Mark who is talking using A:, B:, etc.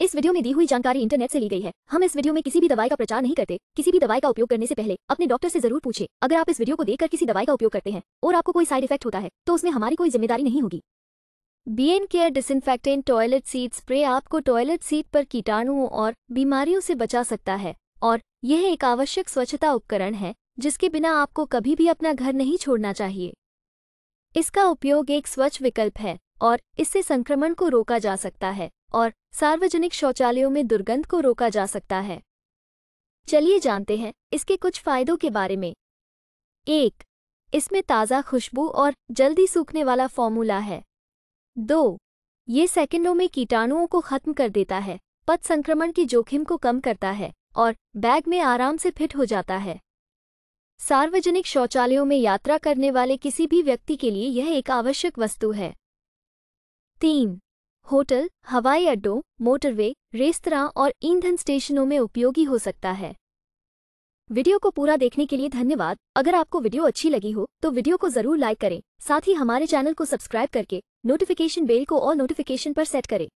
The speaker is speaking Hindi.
A: इस वीडियो में दी हुई जानकारी इंटरनेट से ली गई है हम इस वीडियो में किसी भी दवाई का प्रचार नहीं करते किसी भी दवाई का उपयोग करने से पहले अपने डॉक्टर से जरूर पूछे अगर आप इस वीडियो को देखकर किसी दवाई का उपयोग करते हैं और आपको कोई साइड इफेक्ट होता है तो उसमें हमारी कोई जिम्मेदारी नहीं होगी B N care disinfectant toilet seat spray आपको टॉयलेट सीट पर कीटाणुओं और बीमारियों से बचा सकता है और यह एक आवश्यक स्वच्छता उपकरण है जिसके बिना आपको कभी भी अपना घर नहीं छोड़ना चाहिए इसका उपयोग एक स्वच्छ विकल्प है और इससे संक्रमण को रोका जा सकता है और सार्वजनिक शौचालयों में दुर्गंध को रोका जा सकता है चलिए जानते हैं इसके कुछ फायदों के बारे में एक इसमें ताज़ा खुशबू और जल्दी सूखने वाला फॉर्मूला है दो ये सेकेंडों में कीटाणुओं को खत्म कर देता है पथ संक्रमण के जोखिम को कम करता है और बैग में आराम से फिट हो जाता है सार्वजनिक शौचालयों में यात्रा करने वाले किसी भी व्यक्ति के लिए यह एक आवश्यक वस्तु है तीन होटल हवाई अड्डों मोटरवे रेस्तरा और ईंधन स्टेशनों में उपयोगी हो सकता है वीडियो को पूरा देखने के लिए धन्यवाद अगर आपको वीडियो अच्छी लगी हो तो वीडियो को जरूर लाइक करें साथ ही हमारे चैनल को सब्सक्राइब करके नोटिफिकेशन बेल को और नोटिफिकेशन पर सेट करें